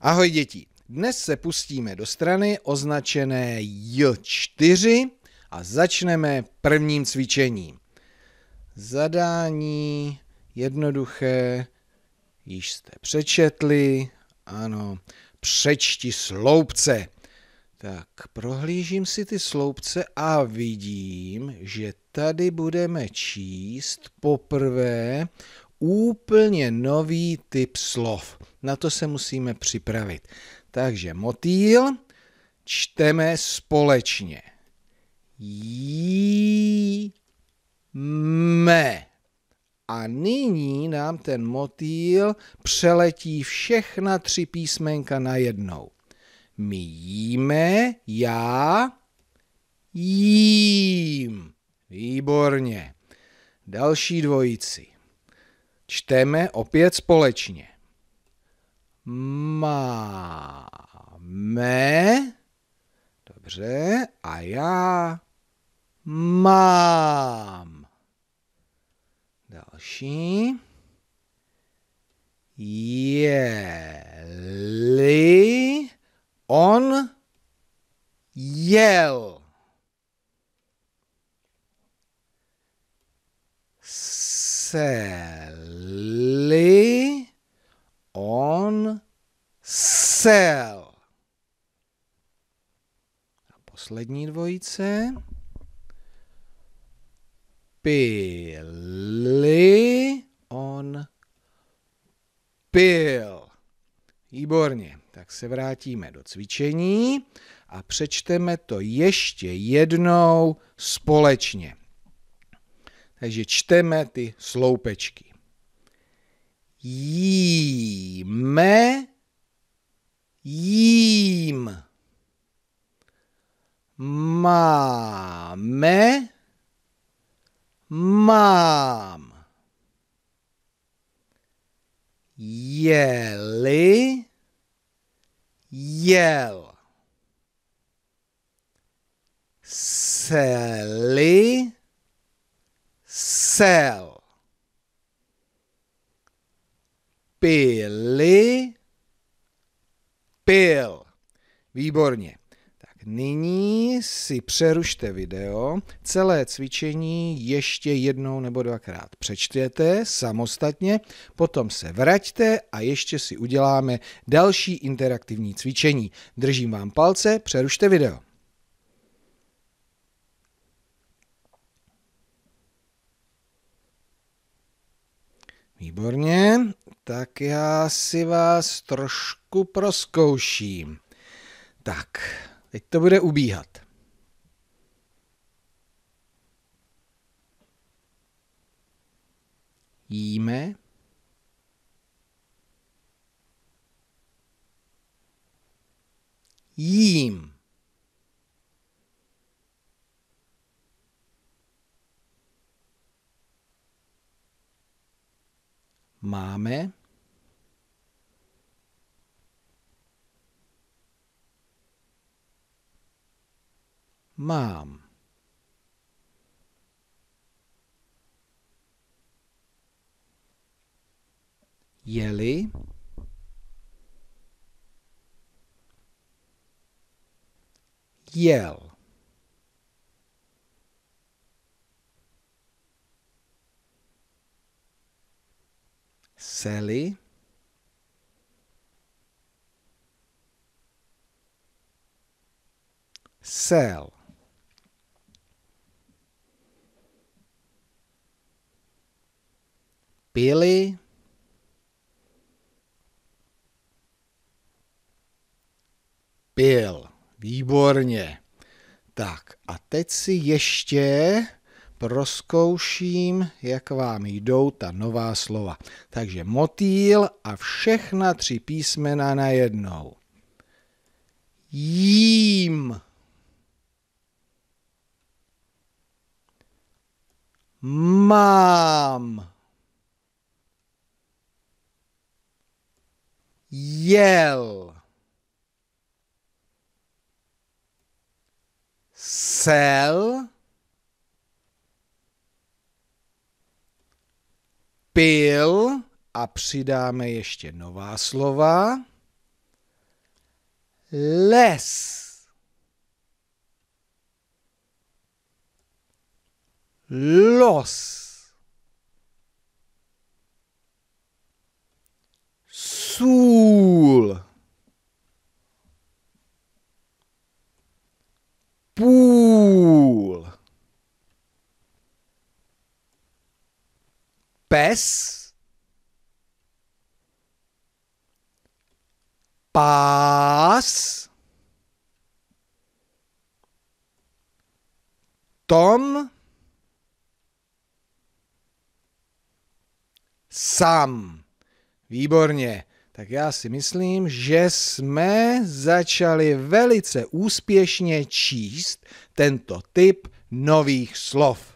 Ahoj děti, dnes se pustíme do strany označené J4 a začneme prvním cvičením. Zadání jednoduché, již jste přečetli, ano, přečti sloupce. Tak prohlížím si ty sloupce a vidím, že tady budeme číst poprvé úplně nový typ slov. Na to se musíme připravit. Takže motýl čteme společně. Jíme. A nyní nám ten motýl přeletí všechna tři písmenka najednou. My jíme, já jím. Výborně. Další dvojici. Čteme opět společně. Máme. Dobře. A já mám. Další. Je-li on jel. Se li on sel. A poslední dvojice. Pili on pil. Výborně, tak se vrátíme do cvičení a přečteme to ještě jednou společně. Takže čteme ty sloupečky. Jíme, jím. Máme, mám. Jeli, jel. Seli, sel. pili, pil. Výborně. Tak nyní si přerušte video, celé cvičení ještě jednou nebo dvakrát přečtěte samostatně, potom se vraťte a ještě si uděláme další interaktivní cvičení. Držím vám palce, přerušte video. Výborně, tak já si vás trošku proskouším. Tak, teď to bude ubíhat. Jíme. Jí. máme. Mám. Jeli. Jel. Sally, sell. Billy, Bill. Výborně. Tak a teď si ještě proskouším, jak vám jdou ta nová slova. Takže motýl a všechna tři písmena najednou. Jím. Mám. Jel. Sell. pil a přidáme ještě nová slova. Les. Los. pes, pás, tom, sam. Výborně. Tak já si myslím, že jsme začali velice úspěšně číst tento typ nových slov.